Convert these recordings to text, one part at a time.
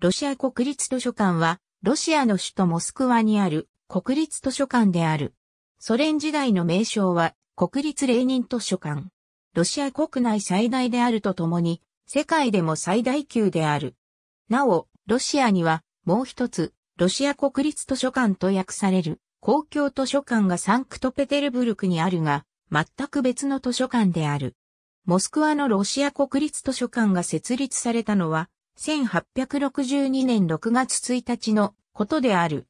ロシア国立図書館は、ロシアの首都モスクワにある国立図書館である。ソ連時代の名称は国立レーニン図書館。ロシア国内最大であるとともに、世界でも最大級である。なお、ロシアにはもう一つ、ロシア国立図書館と訳される公共図書館がサンクトペテルブルクにあるが、全く別の図書館である。モスクワのロシア国立図書館が設立されたのは、1862年6月1日のことである。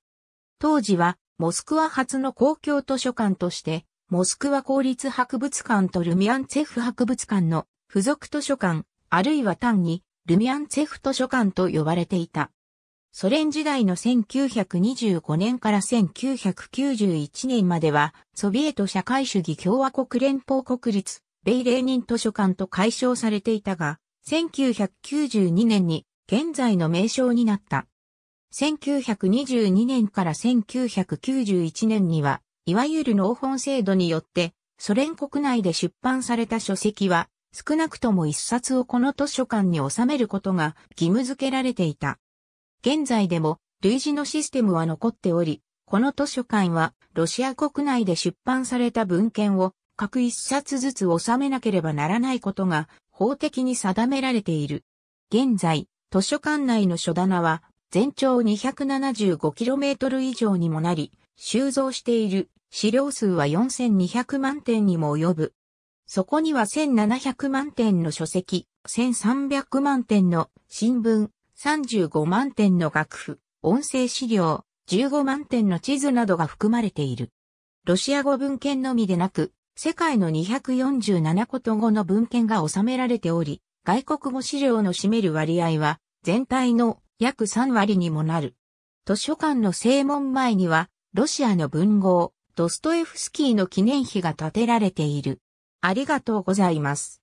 当時は、モスクワ初の公共図書館として、モスクワ公立博物館とルミアンツェフ博物館の付属図書館、あるいは単にルミアンツェフ図書館と呼ばれていた。ソ連時代の1925年から1991年までは、ソビエト社会主義共和国連邦国立、米レーニン図書館と解消されていたが、1992年に現在の名称になった。1922年から1991年には、いわゆる農本制度によって、ソ連国内で出版された書籍は、少なくとも一冊をこの図書館に収めることが義務付けられていた。現在でも、類似のシステムは残っており、この図書館は、ロシア国内で出版された文献を各一冊ずつ収めなければならないことが法的に定められている。現在、図書館内の書棚は全長 275km 以上にもなり、収蔵している資料数は4200万点にも及ぶ。そこには1700万点の書籍、1300万点の新聞、35万点の楽譜、音声資料、15万点の地図などが含まれている。ロシア語文献のみでなく、世界の247こと語の文献が収められており、外国語資料の占める割合は全体の約3割にもなる。図書館の正門前には、ロシアの文豪、ドストエフスキーの記念碑が建てられている。ありがとうございます。